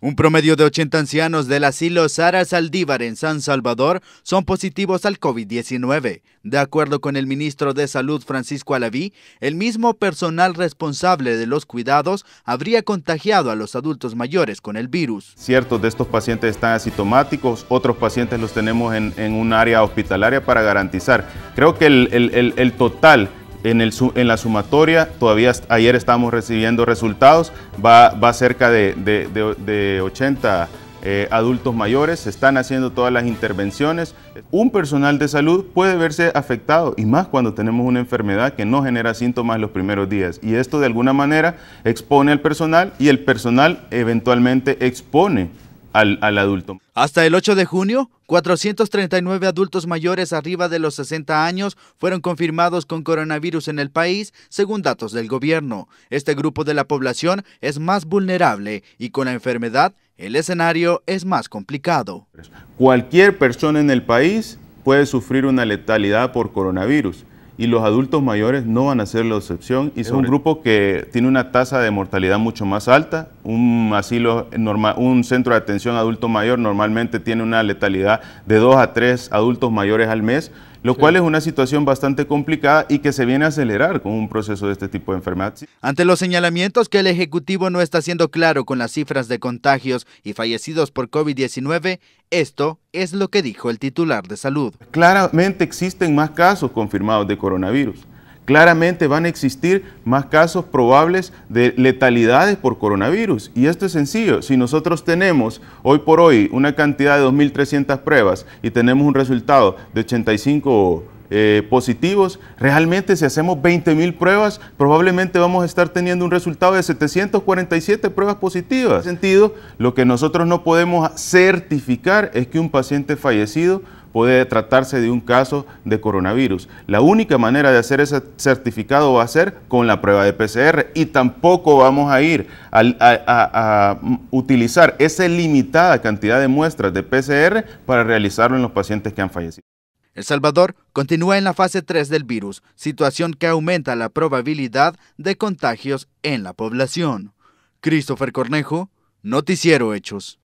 Un promedio de 80 ancianos del asilo Sara Saldívar en San Salvador son positivos al COVID-19. De acuerdo con el ministro de Salud Francisco Alaví, el mismo personal responsable de los cuidados habría contagiado a los adultos mayores con el virus. Ciertos de estos pacientes están asintomáticos, otros pacientes los tenemos en, un área hospitalaria para garantizar. Creo que el total en, la sumatoria, todavía ayer estamos recibiendo resultados, va, va cerca de, 80 eh, adultos mayores, se están haciendo todas las intervenciones. Un personal de salud puede verse afectado, y más cuando tenemos una enfermedad que no genera síntomas los primeros días. Y esto de alguna manera expone al personal y el personal eventualmente expone adulto. Hasta el 8 de junio, 439 adultos mayores arriba de los 60 años fueron confirmados con coronavirus en el país, según datos del gobierno. Este grupo de la población es más vulnerable y con la enfermedad el escenario es más complicado. Cualquier persona en el país puede sufrir una letalidad por coronavirus y los adultos mayores no van a ser la excepción y son un grupo que tiene una tasa de mortalidad mucho más alta. Un asilo un centro de atención adulto mayor normalmente tiene una letalidad de 2 a 3 adultos mayores al mes lo cual es una situación bastante complicada y que se viene a acelerar con un proceso de este tipo de enfermedad. Ante los señalamientos que el Ejecutivo no está siendo claro con las cifras de contagios y fallecidos por COVID-19, esto es lo que dijo el titular de salud. Claramente existen más casos confirmados de coronavirus claramente van a existir más casos probables de letalidades por coronavirus. Y esto es sencillo, si nosotros tenemos hoy por hoy una cantidad de 2.300 pruebas y tenemos un resultado de 85 eh, positivos, realmente si hacemos 20.000 pruebas, probablemente vamos a estar teniendo un resultado de 747 pruebas positivas. En ese sentido, lo que nosotros no podemos certificar es que un paciente fallecido puede tratarse de un caso de coronavirus. La única manera de hacer ese certificado va a ser con la prueba de PCR y tampoco vamos a ir a, utilizar esa limitada cantidad de muestras de PCR para realizarlo en los pacientes que han fallecido. El Salvador continúa en la fase 3 del virus, situación que aumenta la probabilidad de contagios en la población. Christopher Cornejo, Noticiero Hechos.